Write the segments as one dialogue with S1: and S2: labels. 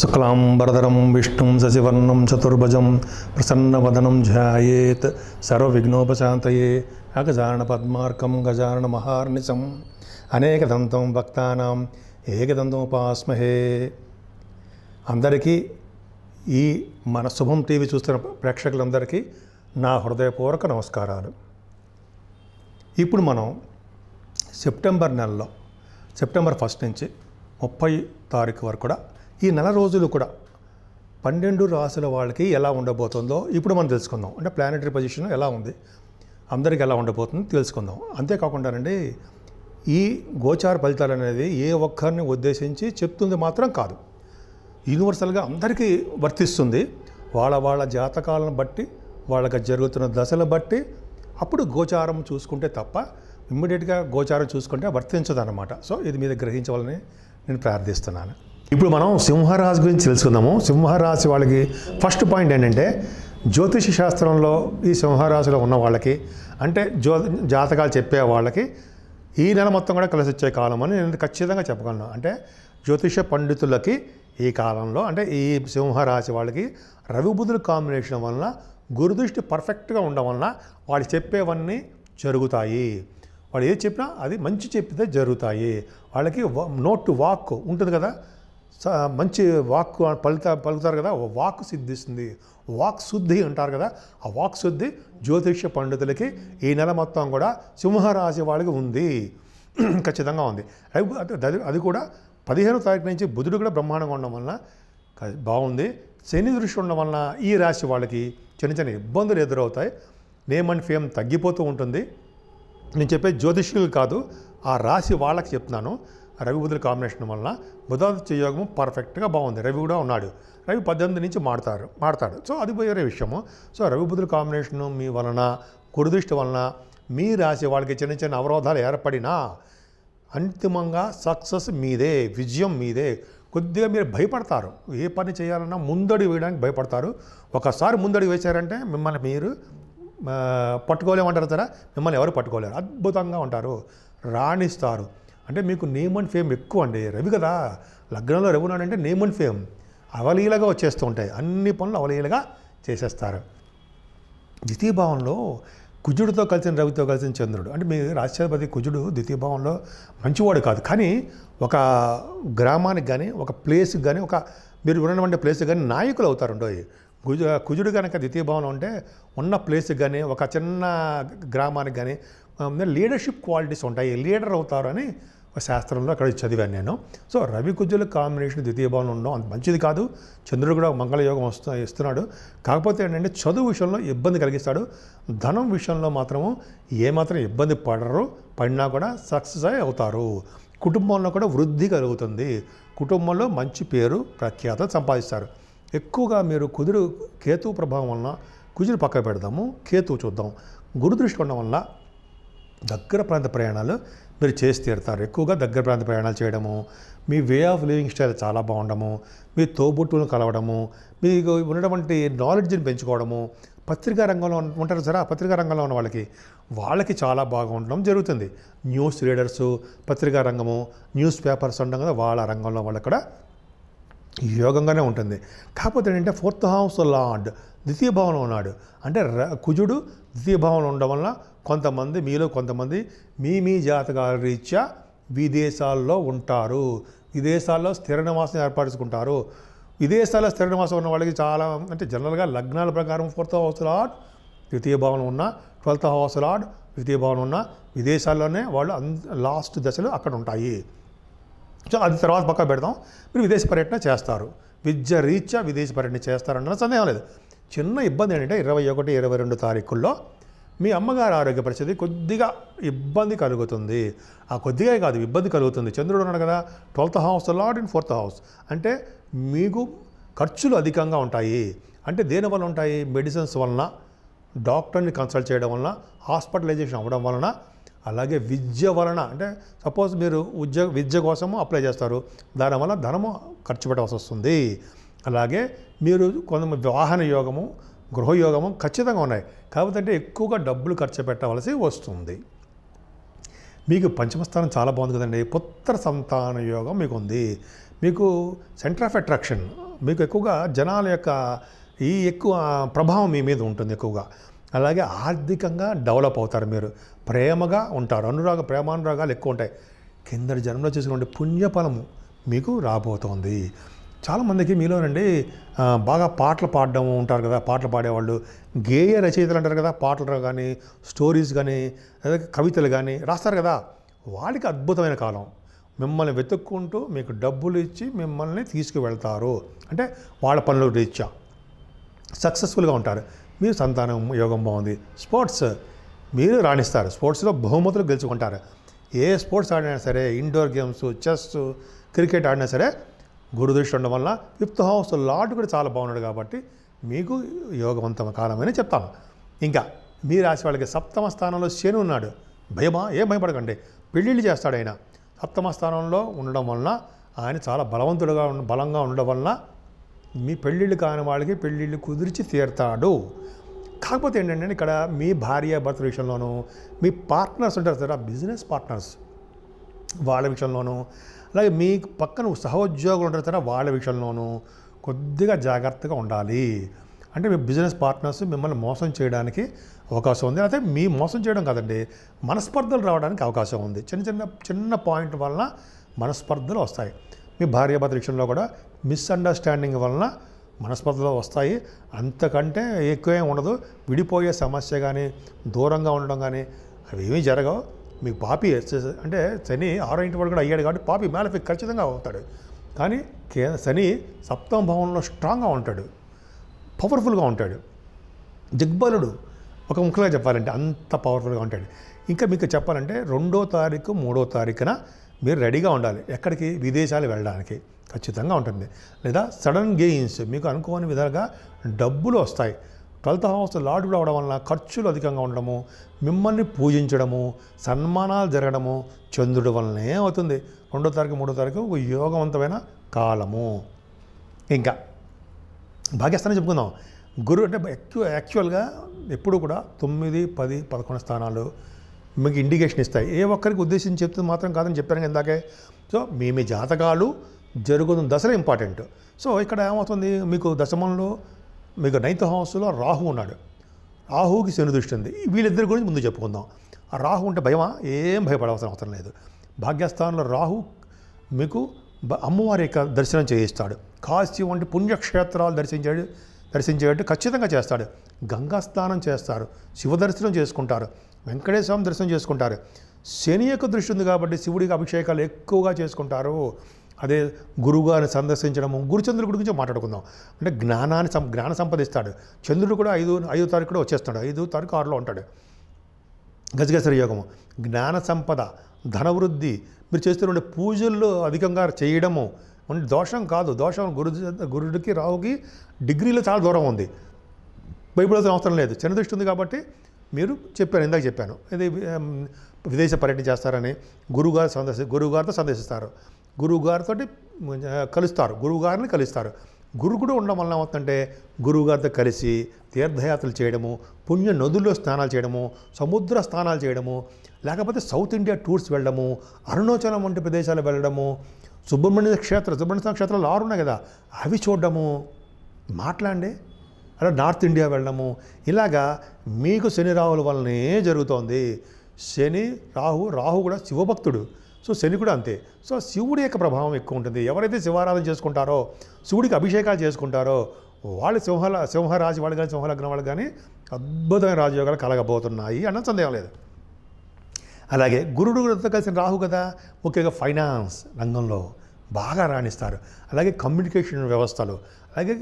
S1: శుక్లాంబరధరం విష్ణుం శశివర్ణం చతుర్భజం ప్రసన్నవదనం ధ్యాయేత్ సర్వవిఘ్నోపశాంతయే అగజారణ పద్మార్కం గజారణ మహార్నిశం అనేకదంతం భక్తానాం ఏకదంతోపాస్మహే అందరికీ ఈ మన శుభం టీవీ చూస్తున్న ప్రేక్షకులందరికీ నా హృదయపూర్వక నమస్కారాలు ఇప్పుడు మనం సెప్టెంబర్ నెలలో సెప్టెంబర్ ఫస్ట్ నుంచి ముప్పై తారీఖు వరకు కూడా ఈ నెల రోజులు కూడా పన్నెండు రాసుల వాళ్ళకి ఎలా ఉండబోతుందో ఇప్పుడు మనం తెలుసుకుందాం అంటే ప్లానెటరీ పొజిషన్ ఎలా ఉంది అందరికీ ఎలా ఉండబోతుందో తెలుసుకుందాం అంతేకాకుండానండి ఈ గోచార ఫలితాలు అనేది ఏ ఒక్కరిని ఉద్దేశించి చెప్తుంది మాత్రం కాదు యూనివర్సల్గా అందరికీ వర్తిస్తుంది వాళ్ళ వాళ్ళ జాతకాలను బట్టి వాళ్ళకి జరుగుతున్న దశలను బట్టి అప్పుడు గోచారం చూసుకుంటే తప్ప ఇమ్మీడియట్గా గోచారం చూసుకుంటే వర్తించదన్నమాట సో ఇది మీద గ్రహించవాలని నేను ప్రార్థిస్తున్నాను ఇప్పుడు మనం సింహరాశి గురించి తెలుసుకుందాము సింహరాశి వాళ్ళకి ఫస్ట్ పాయింట్ ఏంటంటే జ్యోతిష శాస్త్రంలో ఈ సింహరాశిలో ఉన్న వాళ్ళకి అంటే జ్యో జాతకాలు చెప్పే వాళ్ళకి ఈ నెల మొత్తం కూడా కలిసి వచ్చే కాలం అని నేను ఖచ్చితంగా చెప్పగలను అంటే జ్యోతిష పండితులకి ఈ కాలంలో అంటే ఈ సింహరాశి వాళ్ళకి రవి బుధుల కాంబినేషన్ వలన గురుదృష్టి పర్ఫెక్ట్గా ఉండడం వలన వాళ్ళు చెప్పేవన్నీ జరుగుతాయి వాళ్ళు ఏది చెప్పినా అది మంచి చెప్పితే జరుగుతాయి వాళ్ళకి నోట్ టు వాక్ ఉంటుంది కదా మంచి వాక్ పలుక పలుకుతారు కదా వాక్ సిద్ధిస్తుంది వాక్ శుద్ధి అంటారు కదా ఆ వాక్ శుద్ధి జ్యోతిష్య పండితులకి ఈ నెల మొత్తం కూడా సింహరాశి వాళ్ళకి ఉంది ఖచ్చితంగా ఉంది అది అది కూడా పదిహేను తారీఖు నుంచి బుధుడు కూడా బ్రహ్మాండంగా ఉండడం వలన బాగుంది శని దృష్టి ఉండడం వలన ఈ రాశి వాళ్ళకి చిన్న చిన్న ఇబ్బందులు ఎదురవుతాయి నేమ్ అండ్ ఫేమ్ తగ్గిపోతూ ఉంటుంది నేను చెప్పే జ్యోతిష్యులు కాదు ఆ రాశి వాళ్ళకి చెప్తున్నాను రవి బుధుల కాంబినేషన్ వలన బుధాదిత్య యోగము పర్ఫెక్ట్గా బాగుంది రవి కూడా ఉన్నాడు రవి పద్దెనిమిది నుంచి మాడతారు మాడతాడు సో అది వేరే విషయము సో రవి బుధుల కాంబినేషను మీ వలన కురుదృష్టి వలన మీ రాశి వాళ్ళకి చిన్న చిన్న అవరోధాలు ఏర్పడినా అంతిమంగా సక్సెస్ మీదే విజయం మీదే కొద్దిగా మీరు భయపడతారు ఏ పని చేయాలన్నా ముందడి వేయడానికి భయపడతారు ఒకసారి ముందడి వేశారంటే మిమ్మల్ని మీరు పట్టుకోలేమంటారు కదా మిమ్మల్ని ఎవరు పట్టుకోలేరు అద్భుతంగా ఉంటారు రాణిస్తారు అంటే మీకు నేమ్ అండ్ ఫేమ్ ఎక్కువ అండి రవి కదా లగ్నంలో రఘునాడు అంటే నేమ్ అండ్ ఫేమ్ అవలీలగా వచ్చేస్తూ ఉంటాయి అన్ని పనులు అవలీలగా చేసేస్తారు ద్వితీయ భావంలో కుజుడితో కలిసిన రవితో కలిసిన చంద్రుడు అంటే మీ రాష్ట్రపతి కుజుడు ద్వితీయ భావంలో మంచివాడు కాదు కానీ ఒక గ్రామానికి కానీ ఒక ప్లేస్కి కానీ ఒక మీరు ఉన్నటువంటి ప్లేస్కి కానీ నాయకులు అవుతారు ఉండవు కుజు కుజుడు కనుక ద్వితీయ భావంలో ఉంటే ఉన్న ప్లేస్కి కానీ ఒక చిన్న గ్రామానికి కానీ లీడర్షిప్ క్వాలిటీస్ ఉంటాయి లీడర్ అవుతారు అని శాస్త్రంలో అక్కడ చదివాను నేను సో రవి కుజుల కాంబినేషన్ ద్వితీయ భావన ఉండడం అంత మంచిది కాదు చంద్రుడు కూడా మంగళయోగం వస్తు ఇస్తున్నాడు కాకపోతే ఏంటంటే చదువు విషయంలో ఇబ్బంది కలిగిస్తాడు ధనం విషయంలో మాత్రము ఏమాత్రం ఇబ్బంది పడరు పడినా కూడా సక్సెస్ అవుతారు కుటుంబంలో కూడా వృద్ధి కలుగుతుంది కుటుంబంలో మంచి పేరు ప్రఖ్యాత సంపాదిస్తారు ఎక్కువగా మీరు కుదురు కేతు ప్రభావం వలన కుజులు పక్క పెడదాము కేతు చూద్దాం గురుదృష్టి ఉండడం వల్ల దగ్గర ప్రాంత ప్రయాణాలు మీరు చేసి తీరుతారు ఎక్కువగా దగ్గర ప్రాంత ప్రయాణాలు చేయడము మీ వే ఆఫ్ లివింగ్ స్టైల్ చాలా బాగుండము మీ తోబుట్టును కలవడము మీకు ఉన్నటువంటి నాలెడ్జ్ని పెంచుకోవడము పత్రికా రంగంలో ఉంటారు సరే ఆ పత్రికా రంగంలో ఉన్న వాళ్ళకి వాళ్ళకి చాలా బాగా ఉండడం జరుగుతుంది న్యూస్ రీడర్సు పత్రికా రంగము న్యూస్ పేపర్స్ ఉండడం కదా వాళ్ళ రంగంలో వాళ్ళు కూడా యోగంగానే ఉంటుంది కాకపోతే ఏంటంటే ఫోర్త్ హౌస్ లార్డ్ ద్వితీయ భావంలో ఉన్నాడు అంటే కుజుడు ద్వితీయ భావంలో ఉండడం వల్ల కొంతమంది మీలో కొంతమంది మీ మీ జాతకాల రీత్యా విదేశాల్లో ఉంటారు విదేశాల్లో స్థిర నివాసం ఏర్పరచుకుంటారు విదేశాల్లో స్థిర నివాసం ఉన్న వాళ్ళకి చాలా అంటే జనరల్గా లగ్నాల ప్రకారం ఫోర్త్ హౌస్ లార్డ్ ద్వితీయ భావన ఉన్న ట్వెల్త్ హౌస్ లార్డ్ ద్వితీయ భావన ఉన్న విదేశాల్లోనే వాళ్ళు లాస్ట్ దశలు అక్కడ ఉంటాయి అది తర్వాత పక్క పెడదాం మీరు విదేశీ పర్యటన చేస్తారు విద్య రీత్యా విదేశీ పర్యటన చేస్తారన్న సందేహం లేదు చిన్న ఇబ్బంది ఏంటంటే ఇరవై ఒకటి ఇరవై రెండు తారీఖుల్లో మీ అమ్మగారి ఆరోగ్య పరిస్థితి కొద్దిగా ఇబ్బంది కలుగుతుంది ఆ కొద్దిగా కాదు ఇబ్బంది కలుగుతుంది చంద్రుడు ఉన్నాడు కదా twelfth house lord in fourth house అంటే మీకు ఖర్చులు అధికంగా ఉంటాయి అంటే దేనివల్ల ఉంటాయి మెడిసిన్స్ వలన డాక్టర్ని కన్సల్ట్ చేయడం వలన హాస్పిటలైజేషన్ అవ్వడం వలన అలాగే విద్య వలన అంటే సపోజ్ మీరు ఉద్యోగ విద్య కోసము అప్లై చేస్తారు దానివల్ల ధనము ఖర్చు పెట్టవలసి వస్తుంది అలాగే మీరు కొంత వాహన యోగము గృహయోగము ఖచ్చితంగా ఉన్నాయి కాకపోతే ఎక్కువగా డబ్బులు ఖర్చు పెట్టవలసి వస్తుంది మీకు పంచమస్థానం చాలా బాగుంది కదండి పుత్ర సంతాన యోగం మీకు ఉంది మీకు సెంటర్ ఆఫ్ అట్రాక్షన్ మీకు ఎక్కువగా జనాల యొక్క ఈ ఎక్కువ ప్రభావం మీ మీద ఉంటుంది ఎక్కువగా అలాగే ఆర్థికంగా డెవలప్ అవుతారు మీరు ప్రేమగా ఉంటారు అనురాగ ప్రేమానురాగాలు ఎక్కువ ఉంటాయి కిందటి జన్మలో చేసినటువంటి పుణ్యఫలము మీకు రాబోతోంది చాలామందికి మీలోనండి బాగా పాటలు పాడడం ఉంటారు కదా పాటలు పాడేవాళ్ళు గేయ రచయితలు అంటారు కదా పాటలు కానీ స్టోరీస్ కానీ కవితలు కానీ రాస్తారు కదా వాళ్ళకి అద్భుతమైన కాలం మిమ్మల్ని వెతుక్కుంటూ మీకు డబ్బులు ఇచ్చి మిమ్మల్ని తీసుకువెళ్తారు అంటే వాళ్ళ పనులు రీత్యా సక్సెస్ఫుల్గా ఉంటారు మీరు సంతానం యోగం బాగుంది స్పోర్ట్స్ మీరు రాణిస్తారు స్పోర్ట్స్లో బహుమతులు గెలుచుకుంటారు ఏ స్పోర్ట్స్ ఆడినా సరే ఇండోర్ గేమ్స్ చెస్ క్రికెట్ ఆడినా సరే గురు దృష్టి ఉండడం వల్ల ఫిఫ్త్ హౌస్ లాడ్ కూడా చాలా బాగున్నాడు కాబట్టి మీకు యోగవంతం కాలమని చెప్తాను ఇంకా మీ రాశి వాళ్ళకి సప్తమ స్థానంలో శని ఉన్నాడు భయమా ఏం భయపడకండి పెళ్ళిళ్ళు చేస్తాడు ఆయన సప్తమ స్థానంలో ఉండడం వలన ఆయన చాలా బలవంతుడుగా బలంగా ఉండడం వలన మీ పెళ్ళిళ్ళు కాని వాళ్ళకి పెళ్ళిళ్ళు కుదిర్చి తీరుతాడు కాకపోతే ఏంటంటే ఇక్కడ మీ భార్య భర్త విషయంలోనూ మీ పార్ట్నర్స్ ఉంటారు సార్ ఆ బిజినెస్ పార్ట్నర్స్ వాళ్ళ విషయంలోనూ అలాగే మీ పక్కన సహోద్యోగులు ఉంటారు సార్ వాళ్ళ విషయంలోనూ కొద్దిగా జాగ్రత్తగా ఉండాలి అంటే మీ బిజినెస్ పార్ట్నర్స్ మిమ్మల్ని మోసం చేయడానికి అవకాశం ఉంది అయితే మీ మోసం చేయడం కాదండి మనస్పర్ధలు రావడానికి అవకాశం ఉంది చిన్న చిన్న చిన్న పాయింట్ వలన మనస్పర్ధలు వస్తాయి మీ భార్యాభర్త విషయంలో కూడా మిస్అండర్స్టాండింగ్ వలన మనస్పర్ధలు వస్తాయి అంతకంటే ఎక్కువేం ఉండదు విడిపోయే సమస్య కానీ దూరంగా ఉండడం కానీ అవి ఏమీ జరగవు మీ పాపి అంటే శని ఆరో ఇంటి కూడా అయ్యాడు కాబట్టి పాపి మేలఫిక్ ఖచ్చితంగా అవుతాడు కానీ కే శని సప్తమ భవనంలో స్ట్రాంగ్గా ఉంటాడు పవర్ఫుల్గా ఉంటాడు దిగ్బలుడు ఒక ముఖ్యంగా చెప్పాలంటే అంత పవర్ఫుల్గా ఉంటాడు ఇంకా మీకు చెప్పాలంటే రెండో తారీఖు మూడో తారీఖున మీరు రెడీగా ఉండాలి ఎక్కడికి విదేశాలు వెళ్ళడానికి ఖచ్చితంగా ఉంటుంది లేదా సడన్ గెయిన్స్ మీకు అనుకోని విధాలుగా డబ్బులు వస్తాయి ట్వెల్త్ హౌస్ లాడ్ అవడం వలన ఖర్చులు అధికంగా ఉండడము మిమ్మల్ని పూజించడము సన్మానాలు జరగడము చంద్రుడి వలనే అవుతుంది రెండో తారీఖు మూడో తారీఖు ఒక యోగవంతమైన కాలము ఇంకా భాగ్యస్థానం చెప్పుకుందాం గురువు అంటే ఎక్కువ యాక్చువల్గా ఎప్పుడు కూడా తొమ్మిది పది పదకొండు స్థానాలు మీకు ఇండికేషన్ ఇస్తాయి ఏ ఒక్కరికి ఉద్దేశించి చెప్తుంది మాత్రం కాదని చెప్పాను ఇందాకే సో మీ జాతకాలు జరుగుతున్న దశలు ఇంపార్టెంట్ సో ఇక్కడ ఏమవుతుంది మీకు దశమంలో మీకు నైన్త్ హౌస్లో రాహు ఉన్నాడు రాహుకి శని దృష్టి ఉంది వీళ్ళిద్దరి గురించి ముందు చెప్పుకుందాం రాహు ఉంటే భయమా ఏం భయపడవలసిన అవసరం లేదు భాగ్యస్థానంలో రాహు మీకు అమ్మవారి యొక్క దర్శనం చేయిస్తాడు కాశీ వంటి పుణ్యక్షేత్రాలు దర్శించే దర్శించేటట్టు ఖచ్చితంగా చేస్తాడు గంగా స్నానం చేస్తారు శివ దర్శనం చేసుకుంటారు వెంకటేశ్వర దర్శనం చేసుకుంటారు శని యొక్క దృష్టి ఉంది కాబట్టి శివుడికి అభిషేకాలు ఎక్కువగా చేసుకుంటారు అదే గురువుగారిని సందర్శించడము గురుచంద్రుడి గురించి మాట్లాడుకుందాం అంటే జ్ఞానాన్ని సం జ్ఞాన సంపదిస్తాడు చంద్రుడు కూడా ఐదు ఐదు తారీఖు కూడా వచ్చేస్తాడు ఐదో తారీఖు ఆరులో ఉంటాడు గజగసరి యోగము జ్ఞాన సంపద ధనవృద్ధి మీరు చేస్తున్న పూజల్లో అధికంగా చేయడము అంటే దోషం కాదు దోషం గురు గురుడికి రావుకి డిగ్రీలో చాలా దూరం ఉంది భయపడాల్సిన అవసరం లేదు చిన్న దృష్టి ఉంది కాబట్టి మీరు చెప్పాను ఇందాక చెప్పాను ఇది విదేశ పర్యటన చేస్తారని గురువుగారు సందర్శి గురువుగారితో సందర్శిస్తారు గురువుగారితో కలుస్తారు గురువుగారిని కలుస్తారు గురు కూడా ఉండడం వల్ల ఏమవుతుందంటే గురువుగారితో కలిసి తీర్థయాత్రలు చేయడము పుణ్య నదుల్లో స్నానాలు చేయడము సముద్ర స్నానాలు చేయడము లేకపోతే సౌత్ ఇండియా టూర్స్ వెళ్ళడము అరుణాచలం వంటి ప్రదేశాలు వెళ్ళడము సుబ్రహ్మణ్య క్షేత్ర సుబ్రహ్మణ్య క్షేత్రాలు ఆరు ఉన్నాయి కదా అవి చూడడము మాట్లాడే అలా నార్త్ ఇండియా వెళ్ళడము ఇలాగా మీకు శని రాహుల వల్లనే జరుగుతోంది శని రాహు రాహు కూడా శివభక్తుడు సో శని కూడా అంతే సో శివుడి యొక్క ప్రభావం ఎక్కువ ఉంటుంది ఎవరైతే శివారాధన చేసుకుంటారో శివుడికి అభిషేకాలు చేసుకుంటారో వాళ్ళు సింహ సింహరాజు వాళ్ళు కానీ సింహలగ్నం వాళ్ళు కానీ అద్భుతమైన రాజయోగాలు కలగబోతున్నాయి అన్న సందేహం లేదు అలాగే గురుడు కలిసిన రాహు కదా ముఖ్యంగా ఫైనాన్స్ రంగంలో బాగా రాణిస్తారు అలాగే కమ్యూనికేషన్ వ్యవస్థలు అలాగే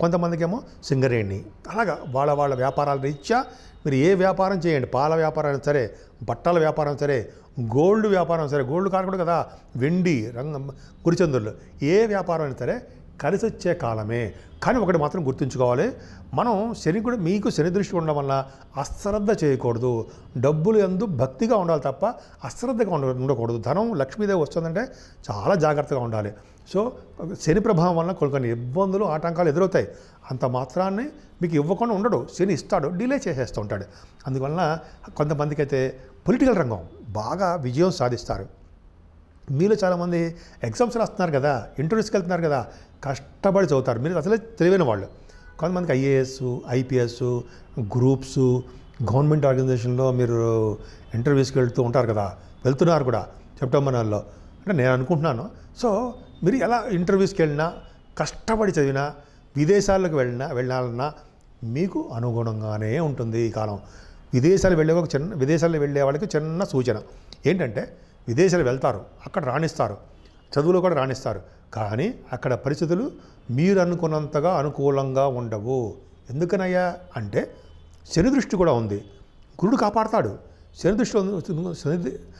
S1: కొంతమందికేమో సింగరేణి అలాగా వాళ్ళ వాళ్ళ వ్యాపారాలు రీత్యా మీరు ఏ వ్యాపారం చేయండి పాల వ్యాపారం సరే బట్టల వ్యాపారం సరే గోల్డ్ వ్యాపారం సరే గోల్డ్ కాకూడదు కదా వెండి రంగం గురిచందులు ఏ వ్యాపారం అయినా సరే కలిసి వచ్చే కాలమే కానీ ఒకటి మాత్రం గుర్తుంచుకోవాలి మనం శని కూడా మీకు శని దృష్టి ఉండడం వల్ల అశ్రద్ధ చేయకూడదు డబ్బులు ఎందు భక్తిగా ఉండాలి తప్ప అశ్రద్ధగా ఉండ ఉండకూడదు ధనం లక్ష్మీదేవి వస్తుందంటే చాలా జాగ్రత్తగా ఉండాలి సో శని ప్రభావం వల్ల కొన్ని ఇబ్బందులు ఆటంకాలు ఎదురవుతాయి అంత మాత్రాన్ని మీకు ఇవ్వకుండా ఉండడు శని ఇస్తాడు డిలే చేసేస్తూ ఉంటాడు అందువలన కొంతమందికి అయితే పొలిటికల్ రంగం బాగా విజయం సాధిస్తారు మీరు చాలామంది ఎగ్జామ్స్ రాస్తున్నారు కదా ఇంటర్వ్యూస్కి వెళ్తున్నారు కదా కష్టపడి చదువుతారు మీరు అసలే తెలివైన వాళ్ళు కొంతమందికి ఐఏఎస్ ఐపీఎస్ గ్రూప్స్ గవర్నమెంట్ ఆర్గనైజేషన్లో మీరు ఇంటర్వ్యూస్కి వెళ్తూ ఉంటారు కదా వెళ్తున్నారు కూడా సెప్టెంబర్ నెలలో అంటే నేను అనుకుంటున్నాను సో మీరు ఎలా ఇంటర్వ్యూస్కి వెళ్ళినా కష్టపడి చదివినా విదేశాలకు వెళ్ళినా వెళ్ళాలన్నా మీకు అనుగుణంగానే ఉంటుంది ఈ కాలం విదేశాలు వెళ్ళే ఒక చిన్న విదేశాలు వెళ్ళే వాళ్ళకి చిన్న సూచన ఏంటంటే విదేశాలు వెళ్తారు అక్కడ రాణిస్తారు చదువులో కూడా రాణిస్తారు కానీ అక్కడ పరిస్థితులు మీరు అనుకున్నంతగా అనుకూలంగా ఉండవు ఎందుకనయ్యా అంటే శని దృష్టి కూడా ఉంది గురుడు కాపాడతాడు శని దృష్టి శని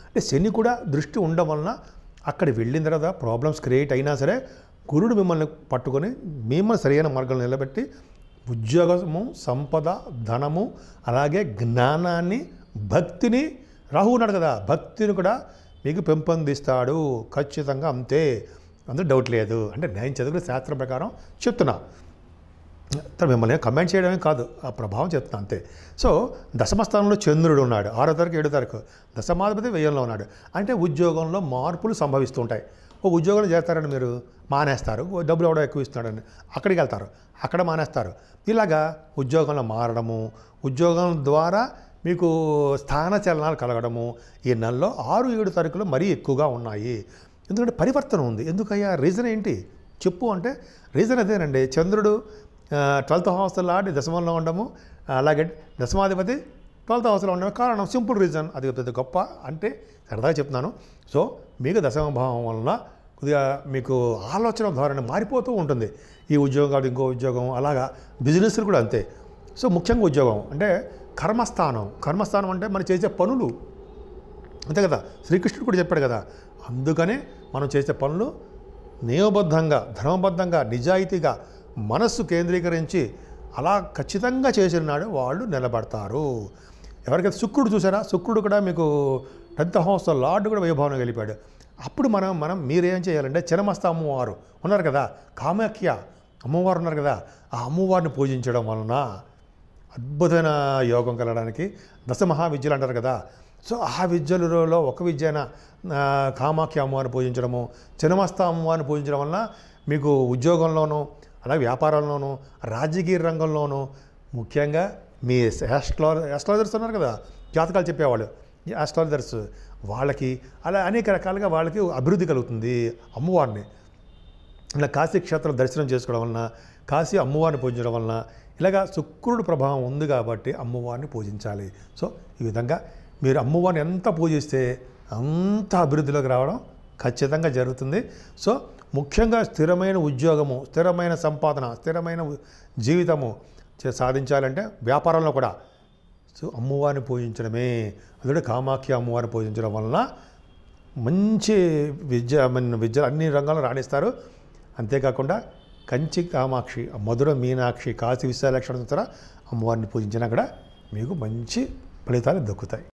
S1: అంటే శని కూడా దృష్టి ఉండడం వలన అక్కడ వెళ్ళిన తర్వాత ప్రాబ్లమ్స్ క్రియేట్ అయినా సరే గురుడు మిమ్మల్ని పట్టుకొని మిమ్మల్ని సరైన మార్గంలో నిలబెట్టి ఉద్యోగము సంపద ధనము అలాగే జ్ఞానాన్ని భక్తిని రాహు ఉన్నాడు కదా భక్తిని కూడా మీకు పెంపొందిస్తాడు ఖచ్చితంగా అంతే అందులో డౌట్ లేదు అంటే నేను చదువుకునే శాస్త్రం ప్రకారం చెప్తున్నా మిమ్మల్ని కమెంట్ చేయడమే కాదు ఆ ప్రభావం చెప్తున్నా అంతే సో దశమస్థానంలో చంద్రుడు ఉన్నాడు ఆరో తారీఖు ఏడో తారీఖు దశమాధిపతి వ్యయంలో ఉన్నాడు అంటే ఉద్యోగంలో మార్పులు సంభవిస్తుంటాయి ఓ ఉద్యోగం చేస్తారని మీరు మానేస్తారు డబ్బులు ఎవడో ఎక్కువ ఇస్తున్నాడని అక్కడికి వెళ్తారు అక్కడ మానేస్తారు ఇలాగా ఉద్యోగంలో మారడము ఉద్యోగం ద్వారా మీకు స్థాన చలనాలు కలగడము ఈ నెలలో ఆరు ఏడు తారీఖులు మరీ ఎక్కువగా ఉన్నాయి ఎందుకంటే పరివర్తన ఉంది ఎందుకయ్యా రీజన్ ఏంటి చెప్పు అంటే రీజన్ అదేనండి చంద్రుడు ట్వెల్త్ హౌస్లో లాంటి దశమంలో ఉండము అలాగే దశమాధిపతి ట్వెల్త్ హౌస్లో ఉండడం కారణం సింపుల్ రీజన్ అది పెద్ద గొప్ప అంటే సరదాగా చెప్తున్నాను సో మీకు దశమభావం వలన కొద్దిగా మీకు ఆలోచన ధోరణి మారిపోతూ ఉంటుంది ఈ ఉద్యోగం ఇంకో ఉద్యోగం అలాగా బిజినెస్లు కూడా అంతే సో ముఖ్యంగా ఉద్యోగం అంటే కర్మస్థానం కర్మస్థానం అంటే మనం చేసే పనులు అంతే కదా శ్రీకృష్ణుడు కూడా చెప్పాడు కదా అందుకనే మనం చేసే పనులు నియమబద్ధంగా ధర్మబద్ధంగా నిజాయితీగా మనస్సు కేంద్రీకరించి అలా ఖచ్చితంగా చేసిన నాడు వాళ్ళు నిలబడతారు ఎవరికైతే శుక్రుడు చూసారా శుక్రుడు కూడా మీకు టెన్త్ హౌస్ లార్డ్ కూడా వైభవనం గెలిపాడు అప్పుడు మనం మనం మీరేం చేయాలంటే చిరమస్త అమ్మవారు ఉన్నారు కదా కామాఖ్య అమ్మవారు ఉన్నారు కదా ఆ అమ్మవారిని పూజించడం వలన అద్భుతమైన యోగం కలగడానికి దశ మహావిద్యలు అంటారు కదా సో ఆ విద్యలలో ఒక విద్య అయిన కామాఖ్య అమ్మవారిని పూజించడము చిన్నమస్త అమ్మవారిని పూజించడం వలన మీకు ఉద్యోగంలోనూ అలాగే వ్యాపారంలోనూ రాజకీయ రంగంలోనూ ముఖ్యంగా మీ ఆస్ట్రాల ఆస్ట్రాలజర్స్ ఉన్నారు కదా జాతకాలు చెప్పేవాళ్ళు ఆస్ట్రాలజర్స్ వాళ్ళకి అలా అనేక రకాలుగా వాళ్ళకి అభివృద్ధి కలుగుతుంది అమ్మవారిని ఇలా కాశీ క్షేత్రం దర్శనం చేసుకోవడం వలన కాశీ అమ్మవారిని పూజించడం వలన ఇలాగా శుక్రుడు ప్రభావం ఉంది కాబట్టి అమ్మవారిని పూజించాలి సో ఈ విధంగా మీరు అమ్మవారిని ఎంత పూజిస్తే అంత అభివృద్ధిలోకి రావడం ఖచ్చితంగా జరుగుతుంది సో ముఖ్యంగా స్థిరమైన ఉద్యోగము స్థిరమైన సంపాదన స్థిరమైన జీవితము సాధించాలంటే వ్యాపారంలో కూడా సో అమ్మవారిని పూజించడమే అందుకే కామాఖ్య అమ్మవారిని పూజించడం వలన మంచి విద్య విద్య అన్ని రంగాల్లో రాణిస్తారు అంతేకాకుండా కంచి కామాక్షి మధుర మీనాక్షి కాశీ విశాలక్షణ అమ్మవారిని పూజించినా కూడా మీకు మంచి ఫలితాలు దక్కుతాయి